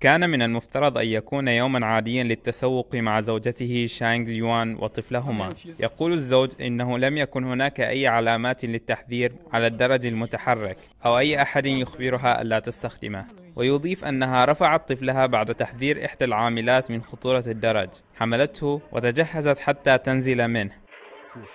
كان من المفترض أن يكون يوما عاديا للتسوق مع زوجته شانغ ليوان وطفلهما يقول الزوج إنه لم يكن هناك أي علامات للتحذير على الدرج المتحرك أو أي أحد يخبرها ألا تستخدمه ويضيف أنها رفعت طفلها بعد تحذير إحدى العاملات من خطورة الدرج حملته وتجهزت حتى تنزل منه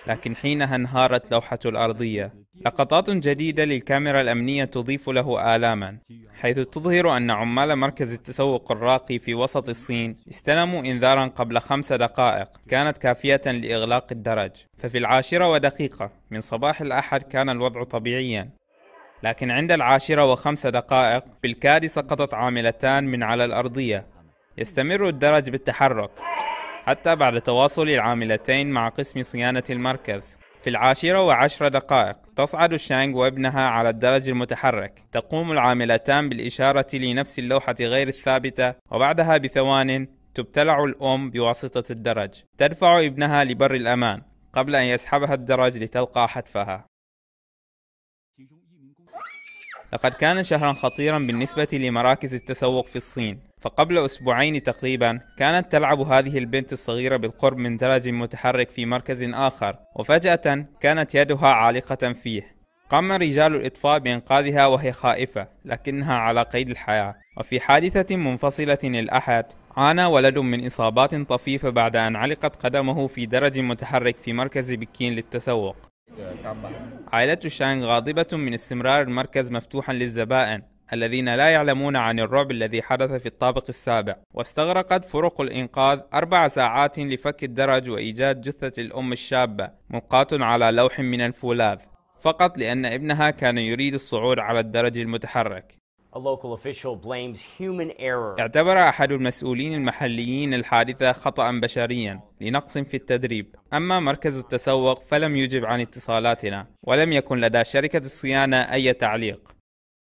لكن حينها انهارت لوحة الأرضية لقطات جديدة للكاميرا الأمنية تضيف له آلاما حيث تظهر أن عمال مركز التسوق الراقي في وسط الصين استلموا إنذارا قبل خمس دقائق كانت كافية لإغلاق الدرج ففي العاشرة ودقيقة من صباح الأحد كان الوضع طبيعيا لكن عند العاشرة وخمس دقائق بالكاد سقطت عاملتان من على الأرضية يستمر الدرج بالتحرك حتى بعد تواصل العاملتين مع قسم صيانة المركز في العاشرة وعشر دقائق تصعد شانغ وابنها على الدرج المتحرك تقوم العاملتان بالإشارة لنفس اللوحة غير الثابتة وبعدها بثوان تبتلع الأم بواسطة الدرج تدفع ابنها لبر الأمان قبل أن يسحبها الدرج لتلقى حتفها لقد كان شهرا خطيرا بالنسبة لمراكز التسوق في الصين فقبل أسبوعين تقريبا كانت تلعب هذه البنت الصغيرة بالقرب من درج متحرك في مركز آخر وفجأة كانت يدها عالقة فيه قام رجال الإطفاء بإنقاذها وهي خائفة لكنها على قيد الحياة وفي حادثة منفصلة الأحد عانى ولد من إصابات طفيفة بعد أن علقت قدمه في درج متحرك في مركز بكين للتسوق عائلة شانغ غاضبة من استمرار المركز مفتوحا للزبائن الذين لا يعلمون عن الرعب الذي حدث في الطابق السابع واستغرقت فرق الإنقاذ أربع ساعات لفك الدرج وإيجاد جثة الأم الشابة ملقاة على لوح من الفولاذ فقط لأن ابنها كان يريد الصعود على الدرج المتحرك اعتبر أحد المسؤولين المحليين الحادثة خطأ بشريا لنقص في التدريب أما مركز التسوق فلم يجب عن اتصالاتنا ولم يكن لدى شركة الصيانة أي تعليق